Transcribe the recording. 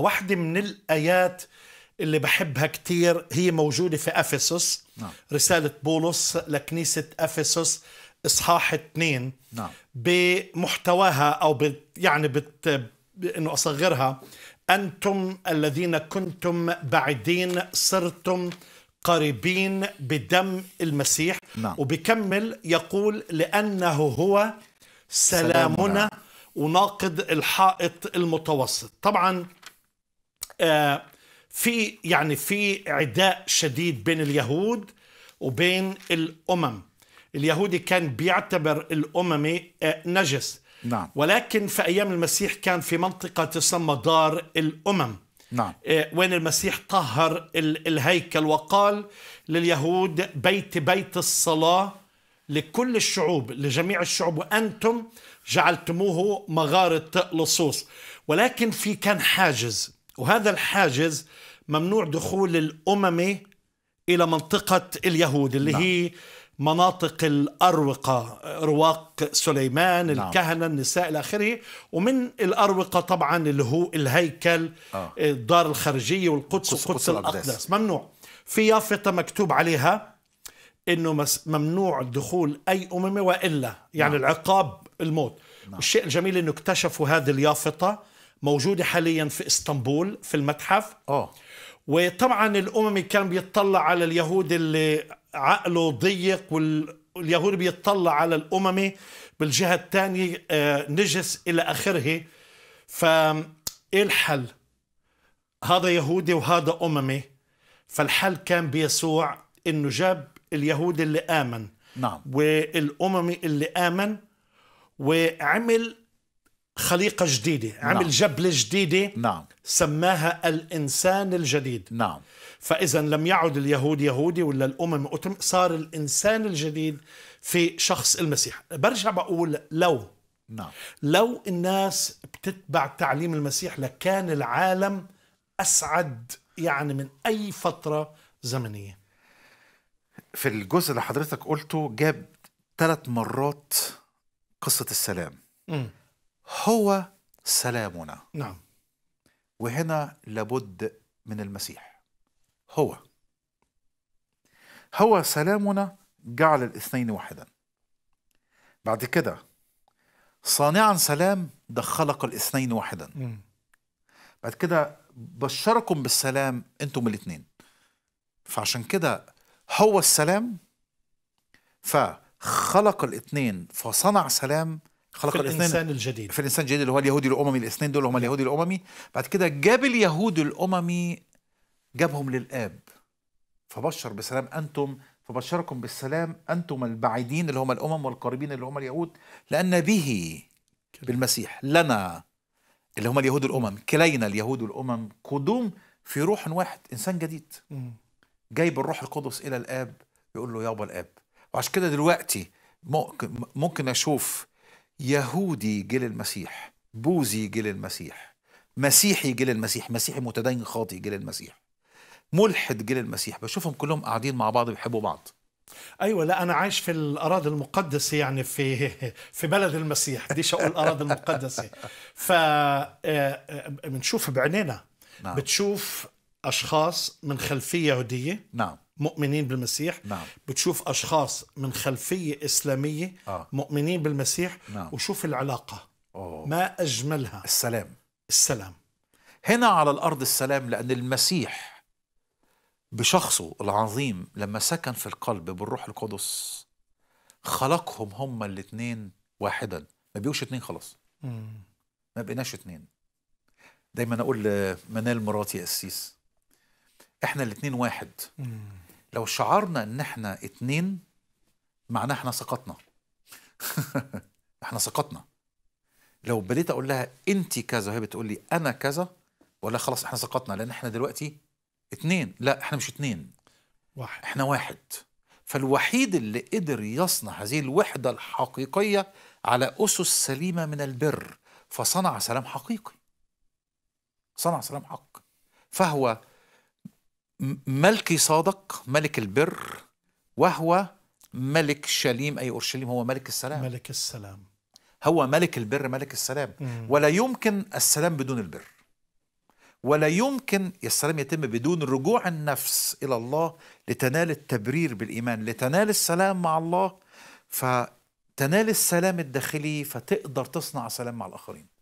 واحدة من الآيات اللي بحبها كتير هي موجودة في أفسس نعم. رسالة بولس لكنيسة أفسس إصحاح 2 نعم. بمحتواها أو بت يعني بت إنه أصغرها أنتم الذين كنتم بعيدين صرتم قريبين بدم المسيح نعم. وبكمل يقول لأنه هو سلامنا, سلامنا. وناقد الحائط المتوسط طبعا آه، في يعني في عداء شديد بين اليهود وبين الامم اليهودي كان بيعتبر الاممي آه، نجس نعم. ولكن في ايام المسيح كان في منطقه تسمى دار الامم نعم. آه، وين المسيح طهر الهيكل وقال لليهود بيت بيت الصلاه لكل الشعوب لجميع الشعوب وانتم جعلتموه مغاره لصوص ولكن في كان حاجز وهذا الحاجز ممنوع دخول الأمم إلى منطقة اليهود اللي نعم. هي مناطق الأروقة رواق سليمان نعم. الكهنة النساء إلى آخره ومن الأروقة طبعا اللي هو الهيكل آه. الدار الخارجية والقدس والقدس الأقدس ممنوع في يافطة مكتوب عليها أنه ممنوع دخول أي أمم وإلا يعني نعم. العقاب الموت نعم. والشيء الجميل أنه اكتشفوا هذه اليافطة موجودة حاليا في اسطنبول في المتحف اه وطبعا الاممي كان بيطلع على اليهود اللي عقله ضيق واليهود بيطلع على الاممي بالجهه الثانيه آه، نجس الى اخره فإيه ايه الحل؟ هذا يهودي وهذا اممي فالحل كان بيسوع انه جاب اليهود اللي امن نعم والاممي اللي امن وعمل خليقة جديدة عمل نعم. جبلة جديدة نعم. سماها الإنسان الجديد نعم. فإذا لم يعد اليهود يهودي ولا الأمم أتم صار الإنسان الجديد في شخص المسيح برجع بقول لو نعم. لو الناس بتتبع تعليم المسيح لكان العالم أسعد يعني من أي فترة زمنية في الجزء اللي حضرتك قلته جاب ثلاث مرات قصة السلام م. هو سلامنا نعم وهنا لابد من المسيح هو هو سلامنا جعل الاثنين واحدا بعد كده صانعا سلام ده خلق الاثنين واحدا مم. بعد كده بشركم بالسلام انتم الاثنين فعشان كده هو السلام فخلق الاثنين فصنع سلام خلق في الإنسان, الاثنين الجديد في الانسان الجديد اللي هو اليهودي الاممي الاثنين دول هم نعم. اليهودي الاممي بعد كده جاب اليهود الاممي جابهم للاب فبشر بسلام انتم فبشركم بالسلام انتم البعيدين اللي هم الامم والقريبين اللي هم اليهود لان به بالمسيح لنا اللي هم اليهود الامم كلينا اليهود الامم قدوم في روح واحد انسان جديد جايب الروح القدس الى الاب يقول له يابا الاب وعشان كده دلوقتي ممكن اشوف يهودي جيل المسيح بوذي جيل المسيح مسيحي جيل المسيح مسيحي متدين خاطي جيل المسيح ملحد جيل المسيح بشوفهم كلهم قاعدين مع بعض بيحبوا بعض ايوه لا انا عايش في الاراضي المقدسه يعني في في بلد المسيح بديش اقول الاراضي المقدسه ف آه، آه، بنشوف بعينينا نعم. بتشوف اشخاص من خلفيه يهوديه نعم مؤمنين بالمسيح نعم. بتشوف أشخاص من خلفية إسلامية آه. مؤمنين بالمسيح نعم. وشوف العلاقة أوه. ما أجملها السلام السلام هنا على الأرض السلام لأن المسيح بشخصه العظيم لما سكن في القلب بالروح القدس خلقهم هما الاثنين واحدا ما بيقوش اثنين خلاص ما بقيناش اثنين دايما اقول لمنال مراتي قسيس احنا الاثنين واحد مم. لو شعرنا ان احنا اتنين معناه احنا سقطنا احنا سقطنا لو بديت اقول لها انت كذا وهي بتقول لي انا كذا ولا خلاص احنا سقطنا لان احنا دلوقتي اتنين لا احنا مش اتنين واحد احنا واحد فالوحيد اللي قدر يصنع هذه الوحده الحقيقيه على اسس سليمه من البر فصنع سلام حقيقي صنع سلام حق فهو ملكي صادق ملك البر وهو ملك شليم أي أورشليم هو ملك السلام ملك السلام هو ملك البر ملك السلام مم. ولا يمكن السلام بدون البر ولا يمكن السلام يتم بدون رجوع النفس إلى الله لتنال التبرير بالإيمان لتنال السلام مع الله فتنال السلام الداخلي فتقدر تصنع سلام مع الآخرين